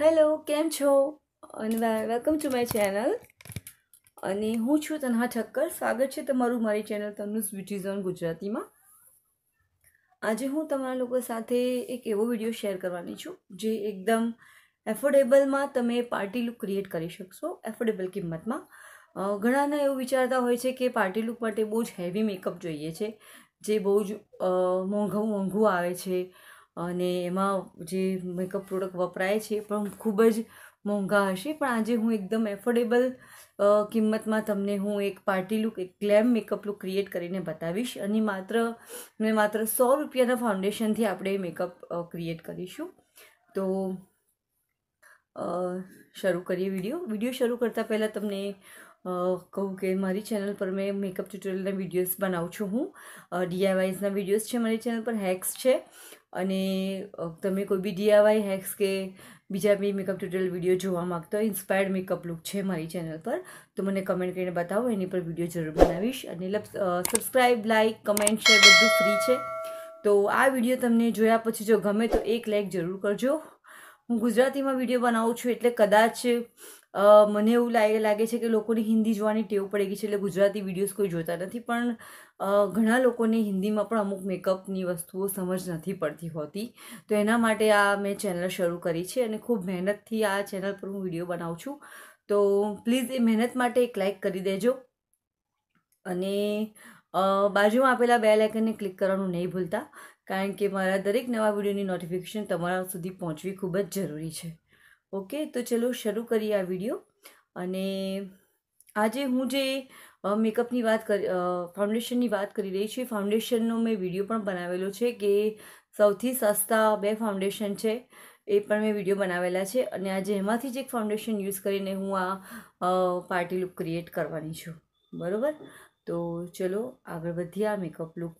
hello કેમ છો અને વેલકમ ટુ માય ચેનલ અને હું છું તનહા ઠક્કર સ્વાગત છે તમારું મારી ચેનલ તનુસ બ્યુટી ઝોન ગુજરાતીમાં આજે હું તમારા લોકો સાથે એક એવો વિડીયો શેર કરવાની છું જે એકદમ એફોર્ડેબલમાં તમે પાર્ટી લુક ક્રિએટ કરી શકશો એફોર્ડેબલ કિંમતમાં ઘણાના એવું વિચારતા હોય છે કે પાર્ટી લુક માટે બહુ જ હેવી મેકઅપ જોઈએ છે જે બહુ જ મોંઘું મોંઘું આવે છે અને એમાં જે મેકઅપ પ્રોડક્ટ વપરાય છે પણ ખૂબ જ મોંઘા હશે પણ આજે હું એકદમ એફોર્ડેબલ કિંમતમાં તમને હું એક પાર્ટી લુક એક ગ્લેમ મેકઅપ લુક ક્રિએટ કરીને બતાવીશ અને માત્ર મેં માત્ર સો રૂપિયાના ફાઉન્ડેશનથી આપણે મેકઅપ ક્રિએટ કરીશું તો શરૂ કરીએ વિડીયો વિડીયો શરૂ કરતાં પહેલાં તમને કહું કે મારી ચેનલ પર મેં મેકઅપ ટ્યુટોરિયલના વિડીયોઝ બનાવું છું હું ડીઆઈવાઈઝના વિડીયોઝ છે મારી ચેનલ પર હેક્સ છે અને તમે કોઈ બી ડીઆઈવાઈ હેક્સ કે બીજા બી મેકઅપ ટ્યુટોરિયલ વિડીયો જોવા માગતો હોય ઇન્સ્પાયર્ડ મેકઅપ લુક છે મારી ચેનલ પર તો મને કમેન્ટ કરીને બતાવો એની પર વિડીયો જરૂર બનાવીશ અને સબસ્ક્રાઈબ લાઇક કમેન્ટ શેર બધું ફ્રી છે તો આ વિડીયો તમને જોયા પછી જો ગમે તો એક લાઇક જરૂર કરજો હું ગુજરાતીમાં વિડીયો બનાવું છું એટલે કદાચ મને એવું લાગે લાગે છે કે લોકોને હિન્દી જોવાની ટેવ પડી ગઈ છે એટલે ગુજરાતી વિડીયોઝ કોઈ જોતા નથી પણ ઘણા લોકોને હિન્દીમાં પણ અમુક મેકઅપની વસ્તુઓ સમજ નથી પડતી હોતી તો એના માટે આ મેં ચેનલ શરૂ કરી છે અને ખૂબ મહેનતથી આ ચેનલ પર હું વિડીયો બનાવું છું તો પ્લીઝ એ મહેનત માટે એક લાઇક કરી દેજો અને બાજુમાં આપેલા બે લાઇકનને ક્લિક કરવાનું નહીં ભૂલતા કારણ કે મારા દરેક નવા વિડીયોની નોટિફિકેશન તમારા સુધી પહોંચવી ખૂબ જ જરૂરી છે ઓકે તો ચલો શરૂ કરીએ આ વિડીયો અને આજે હું જે મેકઅપની વાત કરી ફાઉન્ડેશનની વાત કરી રહી છું ફાઉન્ડેશનનો મેં વિડીયો પણ બનાવેલો છે કે સૌથી સસ્તા બે ફાઉન્ડેશન છે એ પણ મેં વિડીયો બનાવેલા છે અને આજે એમાંથી જ એક ફાઉન્ડેશન યુઝ કરીને હું આ પાર્ટી લુક ક્રિએટ કરવાની છું બરાબર તો ચલો આગળ વધીએ આ મેકઅપ લુક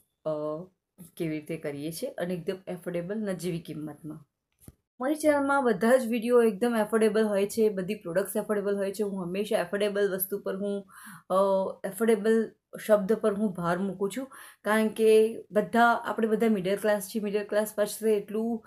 કેવી રીતે કરીએ છીએ અને એકદમ એફોર્ડેબલ નજીવી કિંમતમાં મારી ચેનલમાં બધા જ વિડીયો એકદમ એફોર્ડેબલ હોય છે બધી પ્રોડક્ટ્સ એફોર્ડેબલ હોય છે હું હંમેશા એફોર્ડેબલ વસ્તુ પર હું એફોર્ડેબલ શબ્દ પર હું ભાર મૂકું છું કારણ કે બધા આપણે બધા મિડલ ક્લાસ છીએ મિડલ ક્લાસ પાસે એટલું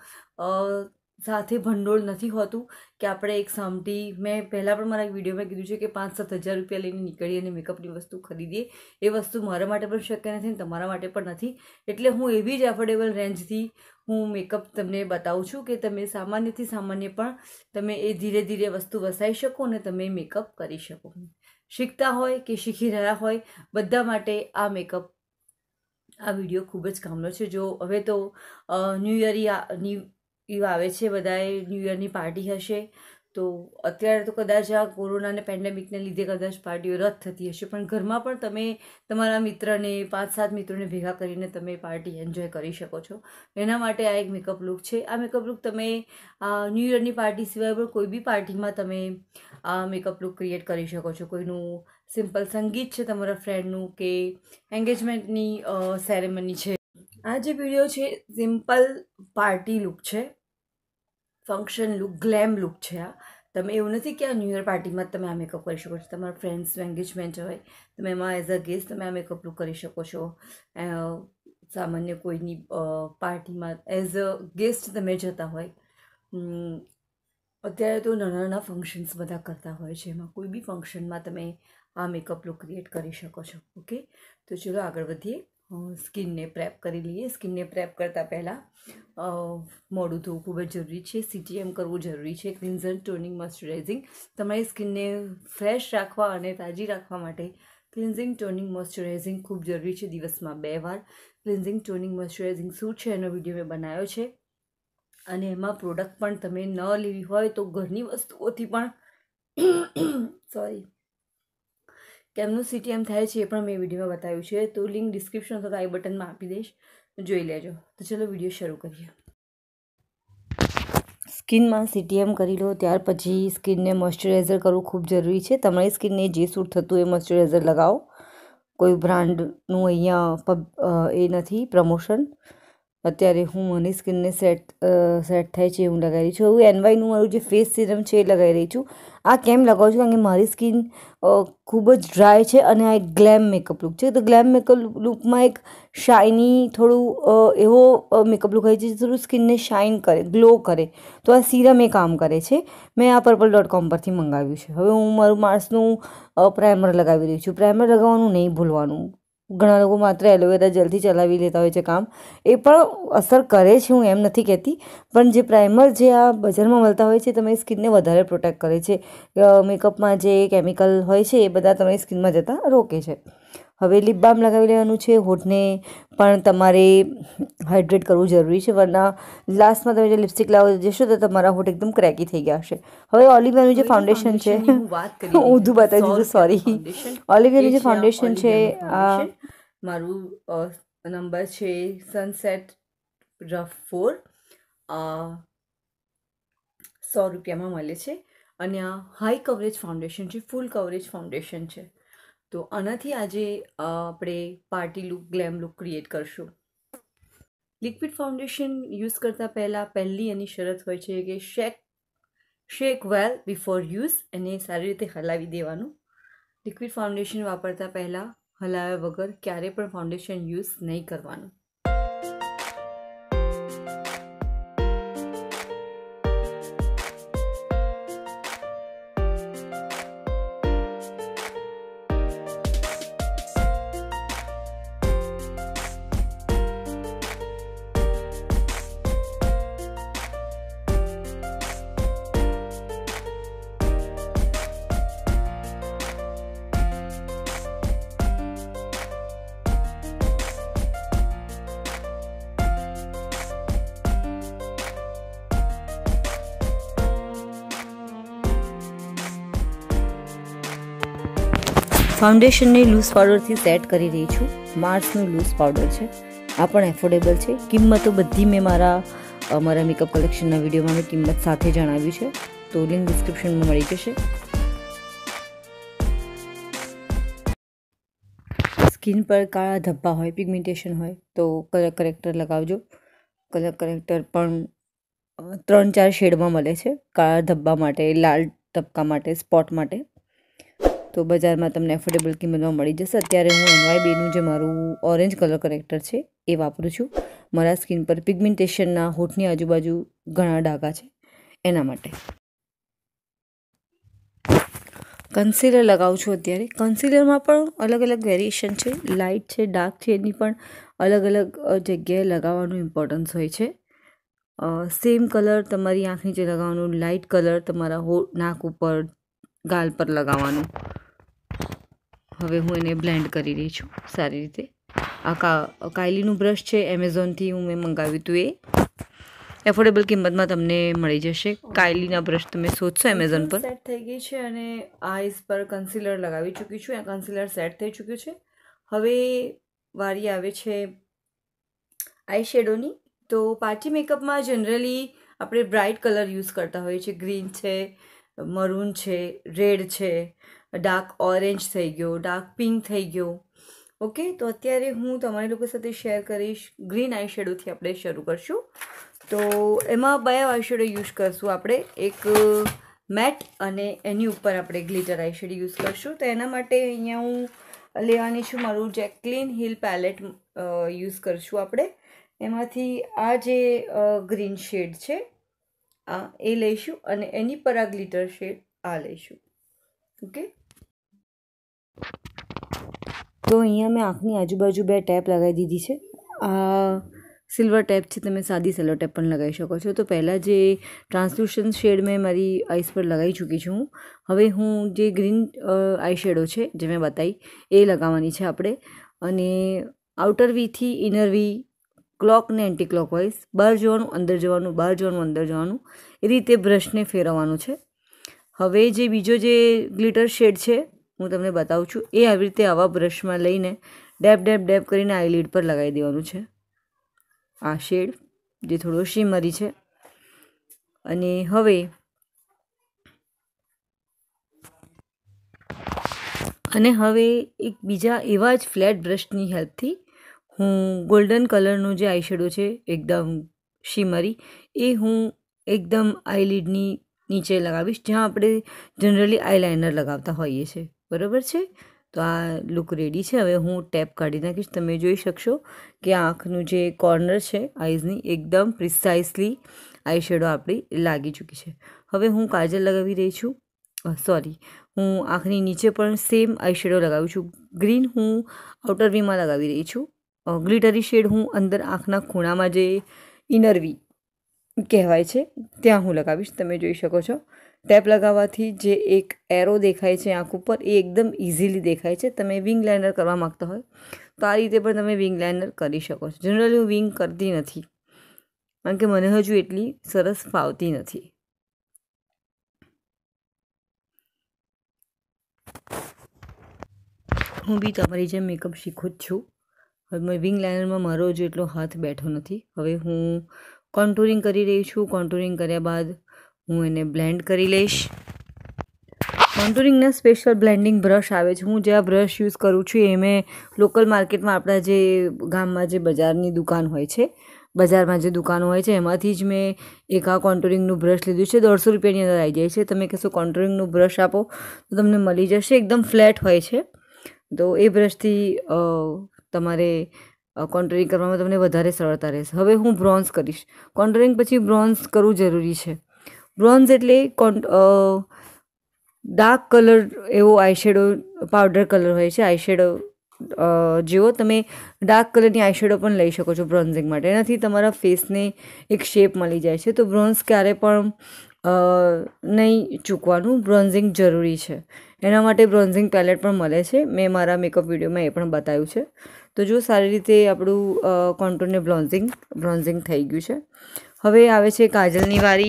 સાથે ભંડોળ નથી હોતું કે આપણે એક સામટી મેં પહેલાં પણ મારા એક વિડીયોમાં કીધું છે કે પાંચ સાત હજાર રૂપિયા લઈને નીકળી અને મેકઅપની વસ્તુ ખરીદીએ એ વસ્તુ મારા માટે પણ શક્ય નથી ને તમારા માટે પણ નથી એટલે હું એવી જ એફોર્ડેબલ રેન્જથી હું મેકઅપ તમને બતાવું છું કે તમે સામાન્યથી સામાન્ય પણ તમે એ ધીરે ધીરે વસ્તુ વસાઈ શકો અને તમે મેકઅપ કરી શકો શીખતા હોય કે શીખી રહ્યા હોય બધા માટે આ મેકઅપ આ વિડીયો ખૂબ જ કામનો છે જો હવે તો ન્યૂ યર ન્યૂ ઈવ આવે છે બધાએ ન્યૂ યરની પાર્ટી હશે તો અત્યારે તો કદાચ આ કોરોના કોરોનાને પેન્ડેમિકને લીધે કદાચ પાર્ટીઓ રદ થતી હશે પણ ઘરમાં પણ તમે તમારા મિત્રને પાંચ સાત મિત્રોને ભેગા કરીને તમે પાર્ટી એન્જોય કરી શકો છો એના માટે આ એક મેકઅપ લુક છે આ મેકઅપ લુક તમે ન્યૂ યરની પાર્ટી સિવાય પણ કોઈ બી પાર્ટીમાં તમે આ મેકઅપ લુક ક્રિએટ કરી શકો છો કોઈનું સિમ્પલ સંગીત છે તમારા ફ્રેન્ડનું કે એન્ગેજમેન્ટની સેરેમની છે આ જે વિડીયો છે સિમ્પલ પાર્ટી લુક છે ફંક્શન લુક ગ્લેમ લુક છે આ તમે એવું નથી કે આ ન્યૂ ઇયર પાર્ટીમાં તમે આ મેકઅપ કરી શકો છો તમારા ફ્રેન્ડ્સ એન્ગેજમેન્ટ હોય તમે એમાં એઝ અ ગેસ્ટ તમે આ મેકઅપ લુક કરી શકો છો સામાન્ય કોઈની પાર્ટીમાં એઝ અ ગેસ્ટ તમે જતા હોય અત્યારે તો નાના નાના ફંક્શન્સ બધા કરતા હોય છે એમાં કોઈ બી ફંક્શનમાં તમે આ મેકઅપ લુક ક્રિએટ કરી શકો છો ઓકે તો ચલો આગળ વધીએ સ્કિનને પ્રેપ કરી લઈએ સ્કિનને પ્રેપ કરતાં પહેલાં મોડું ધોવું ખૂબ જ જરૂરી છે સીટીએમ કરવું જરૂરી છે ક્લિન્ઝર ટોનિંગ મોઇશ્ચરાઇઝિંગ તમારી સ્કિનને ફ્રેશ રાખવા અને તાજી રાખવા માટે ક્લિન્ઝિંગ ટોનિંગ મોઇશ્ચરાઇઝિંગ ખૂબ જરૂરી છે દિવસમાં બે વાર ક્લિન્ઝિંગ ટોનિંગ મોઇશ્ચરાઇઝિંગ શું છે એનો વિડીયો મેં બનાવ્યો છે અને એમાં પ્રોડક્ટ પણ તમે ન લેવી હોય તો ઘરની વસ્તુઓથી પણ સોરી કેમનું સીટીએમ થાય છે એ પણ મેં વિડીયોમાં બતાવ્યું છે તો લિંક ડિસ્ક્રિપ્શન અથવા આઈ બટનમાં આપી દઈશ જોઈ લેજો તો ચલો વિડીયો શરૂ કરીએ સ્કિનમાં સીટીએમ કરી લો ત્યાર પછી સ્કિનને મોઇસ્ચરાઇઝર કરવું ખૂબ જરૂરી છે તમારી સ્કિનને જે સૂટ થતું એ મોઇસ્ચરાઇઝર લગાવો કોઈ બ્રાન્ડનું અહીંયા એ નથી પ્રમોશન અત્યારે હું મની સ્કિનને સેટ સેટ થાય છે એવું લગાવી રહી છું હું એનવાયનું મારું જે ફેસ સિરમ છે એ લગાવી રહી છું આ કેમ લગાવું છું કારણ કે મારી સ્કિન ખૂબ જ ડ્રાય છે અને આ એક ગ્લેમ મેકઅપ લુક છે તો ગ્લેમ મેકઅપ લુકમાં એક શાઇની થોડું એવો મેકઅપ લુક હોય છે જે થોડું સ્કિનને શાઇન કરે ગ્લો કરે તો આ સિરમ એ કામ કરે છે મેં આ પર્પલ ડોટ કોમ પરથી મંગાવ્યું છે હવે હું મારું માણસનું પ્રાઇમર લગાવી રહી છું પ્રાઇમર લગાવવાનું નહીં ભૂલવાનું ઘણા લોકો માત્ર એલોવેરા જલ્દી ચલાવી લેતા હોય છે કામ એ પણ અસર કરે છે હું એમ નથી કહેતી પણ જે પ્રાઇમર જે આ બજારમાં મળતા હોય છે તમારી સ્કિનને વધારે પ્રોટેક્ટ કરે છે મેકઅપમાં જે કેમિકલ હોય છે એ બધા તમારી સ્કિનમાં જતાં રોકે છે હવે લિપ બામ લગાવી લેવાનું છે હોઠને પણ તમારે હાઇડ્રેટ કરવું જરૂરી છે વરના લાસ્ટમાં તમે જે લિપસ્ટિક લાવો જશો તો તમારા હોઠ એકદમ ક્રેકી થઈ ગયા હશે હવે ઓલિવિયાનું જે ફાઉન્ડેશન છે ઊંધું બતાવી દીધું સોરી ઓલિવિયાનું જે ફાઉન્ડેશન છે આ મારું નંબર છે સનસેટ રફ ફોર સો રૂપિયામાં મળે છે અને આ હાઈ કવરેજ ફાઉન્ડેશન છે ફૂલ કવરેજ ફાઉન્ડેશન છે તો આનાથી આજે આપણે party look glam look create કરશું લિક્વિડ ફાઉન્ડેશન યુઝ કરતાં પહેલાં પહેલી એની શરત હોય છે કે શેક શેક વેલ બિફોર યુઝ એને સારી રીતે હલાવી દેવાનું લિક્વિડ ફાઉન્ડેશન વાપરતા પહેલાં હલાવ્યા વગર ક્યારેય પણ ફાઉન્ડેશન યુઝ નહીં કરવાનું ફાઉન્ડેશનને લૂઝ પાવડરથી સેટ કરી રહી છું માર્સનું લૂઝ પાવડર છે આ પણ એફોર્ડેબલ છે કિંમતો બધી મેં મારા મારા મેકઅપ કલેક્શનના વિડીયોમાં મેં કિંમત સાથે જણાવી છે તો લિંક ડિસ્ક્રિપ્શનમાં મળી જશે સ્કિન પર કાળા ધબ્બા હોય પિગમેન્ટેશન હોય તો કલર કરેક્ટર લગાવજો કલર કરેક્ટર પણ ત્રણ ચાર શેડમાં મળે છે કાળા ધબ્બા માટે લાલ ધબકા માટે સ્પોટ માટે તો બજારમાં તમને એફોર્ડેબલ કિંમતમાં મળી જશે અત્યારે હું એનવાય બેનું જે મારું ઓરેન્જ કલર કરેક્ટર છે એ વાપરું છું મારા સ્કિન પર પિગમેન્ટેશનના હોઠની આજુબાજુ ઘણા ડાઘા છે એના માટે કન્સીલર લગાવું છું અત્યારે કન્સીલરમાં પણ અલગ અલગ વેરિએશન છે લાઇટ છે ડાર્ક છે એની પણ અલગ અલગ જગ્યાએ લગાવવાનું ઇમ્પોર્ટન્સ હોય છે સેમ કલર તમારી આંખની જે લગાવવાનું લાઇટ કલર તમારા હો નાક ઉપર ગાલ પર લગાવવાનું હવે હું એને બ્લેન્ડ કરી રહી છું સારી રીતે આ કા કાયલીનું બ્રશ છે એમેઝોનથી હું મેં મંગાવ્યું હતું એ એફોર્ડેબલ કિંમતમાં તમને મળી જશે કાયલીના બ્રશ તમે શોધશો એમેઝોન પર સેટ થઈ ગઈ છે અને આઈઝ પર કન્સીલર લગાવી ચૂકી છું કન્સીલર સેટ થઈ ચૂક્યું છે હવે વારી આવે છે આઈ શેડોની તો પાર્ટી મેકઅપમાં જનરલી આપણે બ્રાઇટ કલર યુઝ કરતા હોઈએ છીએ ગ્રીન છે મરૂન છે રેડ છે ડાર્ક ઓરેન્જ થઈ ગયો ડાર્ક પિંક થઈ ગયો ઓકે તો અત્યારે હું તમારી લોકો સાથે શેર કરીશ ગ્રીન આઈ શેડોથી આપણે શરૂ કરશું તો એમાં બે આઈ શેડો યુઝ કરશું આપણે એક મેટ અને એની ઉપર આપણે ગ્લિટર આઈ શેડ યુઝ કરશું તો એના માટે અહીંયા હું લેવાની છું મારું જેકલિન હિલ પેલેટ યુઝ કરશું આપણે એમાંથી આ જે ગ્રીન શેડ છે આ એ લઈશું અને એની પર આ ગ્લિટર શેડ આ લઈશું ઓકે તો અહીંયા મેં આંખની આજુબાજુ બે ટેપ લગાવી દીધી છે આ સિલ્વર ટેપ છે તમે સાદી સેલો ટેપ પણ લગાવી શકો છો તો પહેલાં જે ટ્રાન્સલ્યુશન શેડ મેં મારી આઈસ પર લગાવી ચૂકી છું હવે હું જે ગ્રીન આઈ શેડો છે જે મેં બતાવી એ લગાવવાની છે આપણે અને આઉટર વીથી ઇનર વી ક્લોક ને એન્ટી ક્લોકવાઇઝ બહાર જવાનું અંદર જવાનું બહાર જવાનું અંદર જવાનું એ રીતે બ્રશને ફેરવવાનું છે હવે જે બીજો જે ગ્લિટર શેડ છે હું તમને બતાવું છું એ આવી રીતે આવા બ્રશમાં લઈને ડેપ ડેપ ડેપ કરીને આઈલીડ પર લગાવી દેવાનું છે આ શેડ જે થોડો શીમરી છે અને હવે અને હવે એક બીજા એવા જ ફ્લેટ બ્રશની હેલ્પથી હું ગોલ્ડન કલરનું જે આઈશેડો છે એકદમ શિમરી એ હું એકદમ આઈલિડની નીચે લગાવીશ જ્યાં આપણે જનરલી આઈલાઇનર લગાવતા હોઈએ છીએ બરાબર છે તો આ લુક રેડી છે હવે હું ટેપ કાઢી નાખીશ તમે જોઈ શકશો કે આંખનું જે કોર્નર છે આઈઝની એકદમ પ્રિસાઇસલી આઈશેડો આપણી લાગી ચૂકી છે હવે હું કાજલ લગાવી રહી છું સોરી હું આંખની નીચે પણ સેમ આઈશેડો લગાવું છું ગ્રીન હું આઉટર વીમાં લગાવી રહી છું ગ્લિટરી શેડ હું અંદર આંખના ખૂણામાં જે ઇનરવી કહેવાય છે ત્યાં હું લગાવીશ તમે જોઈ શકો છો ટેપ લગાવવાથી જે એક એરો દેખાય છે આંખ ઉપર એ એકદમ ઇઝીલી દેખાય છે તમે વિંગ લાઇનર કરવા માગતા હોય તો આ રીતે પણ તમે વિંગ લાઇનર કરી શકો છો જનરલી હું વિંગ કરતી નથી કારણ કે મને હજુ એટલી સરસ ફાવતી નથી હું બી તમારી જેમ મેકઅપ શીખું જ છું હવે વિંગ લાઇનરમાં મારો જેટલો હાથ બેઠો નથી હવે હું કોન્ટુરિંગ કરી રહી છું કોન્ટુરિંગ કર્યા બાદ હું એને બ્લેન્ડ કરી લઈશ કોન્ટુરિંગના સ્પેશિયલ બ્લેન્ડિંગ બ્રશ આવે છે હું જે આ બ્રશ યુઝ કરું છું એ મેં લોકલ માર્કેટમાં આપણા જે ગામમાં જે બજારની દુકાન હોય છે બજારમાં જે દુકાનો હોય છે એમાંથી જ મેં એક આ કોન્ટુરિંગનું બ્રશ લીધું છે દોઢસો રૂપિયાની અંદર આવી જાય છે તમે કહેશો કોન્ટુરિંગનું બ્રશ આપો તો તમને મળી જશે એકદમ ફ્લેટ હોય છે તો એ બ્રશથી તમારે કોન્ટરિંગ કરવામાં તમને વધારે સરળતા રહેશે હવે હું બ્રોન્ઝ કરીશ કોન્ટરિંગ પછી બ્રોન્ઝ કરવું જરૂરી છે બ્રોન્ઝ એટલે કોન ડાર્ક કલર એવો આઈશેડો પાવડર કલર હોય છે આઈશેડો જેવો તમે ડાર્ક કલરની આઈશેડો પણ લઈ શકો છો બ્રોન્ઝિંગ માટે એનાથી તમારા ફેસને એક શેપ મળી જાય છે તો બ્રોન્ઝ ક્યારે પણ નહીં ચૂકવાનું બ્રોન્ઝિંગ જરૂરી છે એના માટે બ્રોન્ઝિંગ પેલેટ પણ મળે છે મેં મારા મેકઅપ વિડીયોમાં એ પણ બતાવ્યું છે તો જો સારી રીતે આપણું કોન્ટોરને બ્લોન્ઝિંગ બ્લોન્ઝિંગ થઈ ગયું છે હવે આવે છે કાજલની વારી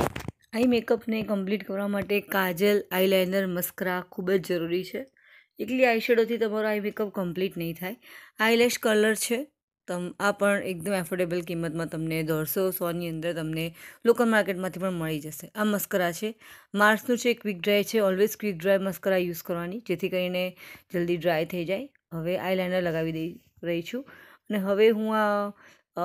આઈ મેકઅપને કમ્પ્લીટ કરવા માટે કાજલ આઈલાઇનર મસ્કરા ખૂબ જ જરૂરી છે એકલી આઈશેડોથી તમારો આઈ મેકઅપ કમ્પ્લીટ નહીં થાય આઈલેશ કલર છે તમ આ પણ એકદમ એફોર્ડેબલ કિંમતમાં તમને દોઢસો સોની અંદર તમને લોકલ માર્કેટમાંથી પણ મળી જશે આ મસ્કરા છે માર્સનું છે ક્વિક ડ્રાય છે always quick dry mascara use કરવાની જેથી કરીને જલ્દી ડ્રાય થઈ જાય હવે આઈલાઇનર લગાવી દઈ રહી છું અને હવે હું આ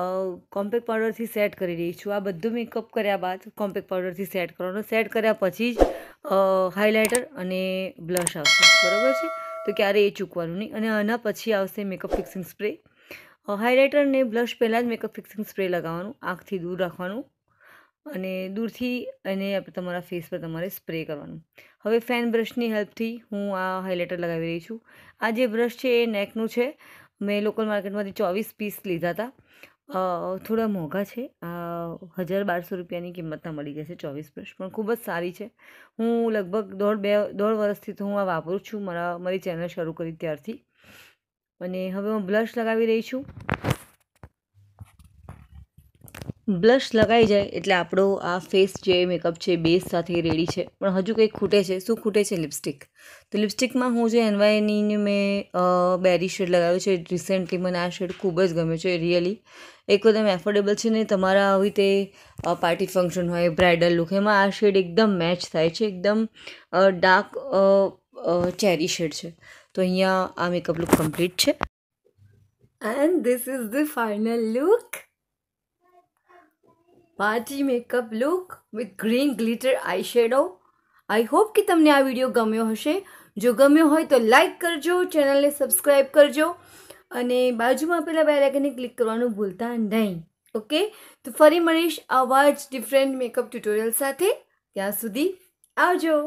કોમ્પેક પાવડરથી સેટ કરી રહી છું આ બધું મેકઅપ કર્યા બાદ કોમ્પેક પાવડરથી સેટ કરવાનો સેટ કર્યા પછી જ હાઇલાઇટર અને બ્લશ આવશે બરાબર છે તો ક્યારે એ ચૂકવાનું નહીં અને આના પછી આવશે મેકઅપ ફિક્સિંગ સ્પ્રે હાઇલાઇટર અને બ્લશ પહેલાં જ મેકઅપ ફિક્સિંગ સ્પ્રે લગાવવાનું આંખથી દૂર રાખવાનું અને દૂરથી અને તમારા ફેસ પર તમારે સ્પ્રે કરવાનું હવે ફેન બ્રશની હેલ્પથી હું આ હાઇલાઇટર લગાવી રહી છું આ જે બ્રશ છે એ નેકનું છે મેં લોકલ માર્કેટમાંથી ચોવીસ પીસ લીધા હતા થોડા મોંઘા છે હજાર બારસો રૂપિયાની કિંમતના મળી જશે ચોવીસ બ્રશ પણ ખૂબ જ સારી છે હું લગભગ દોઢ બે દોઢ વર્ષથી તો હું આ વાપરું છું મારા મારી ચેનલ શરૂ કરી ત્યારથી અને હવે હું બ્લશ લગાવી રહી છું બ્લશ લગાઈ જાય એટલે આપણો આ ફેસ જે મેકઅપ છે બેઝ સાથે રેડી છે પણ હજુ કંઈક ખૂટે છે શું ખૂટે છે લિપસ્ટિક તો લિપસ્ટિકમાં હું જે એનવાયની મેં બેરી શેડ લગાવ્યો છે રિસેન્ટલી મને આ શેડ ખૂબ જ ગમ્યો છે રિયલી એકદમ એફોર્ડેબલ છે ને તમારા આવી રીતે પાર્ટી ફંક્શન હોય બ્રાઇડલ લુક એમાં આ શેડ એકદમ મેચ થાય છે એકદમ ડાર્ક ચેરી શેડ છે તો અહીંયા આ મેકઅપ લુક કમ્પ્લીટ છે and this is the final look party makeup look with green glitter eye shadow I hope કે તમને આ વિડીયો ગમ્યો હશે જો ગમ્યો હોય તો લાઇક કરજો ચેનલને સબસ્ક્રાઈબ કરજો અને બાજુમાં પેલા બેલાઇકનને ક્લિક કરવાનું ભૂલતા નહીં ઓકે તો ફરી મળીશ આવા જ ડિફરન્ટ મેકઅપ ટ્યુટોરિયલ સાથે ત્યાં સુધી આવજો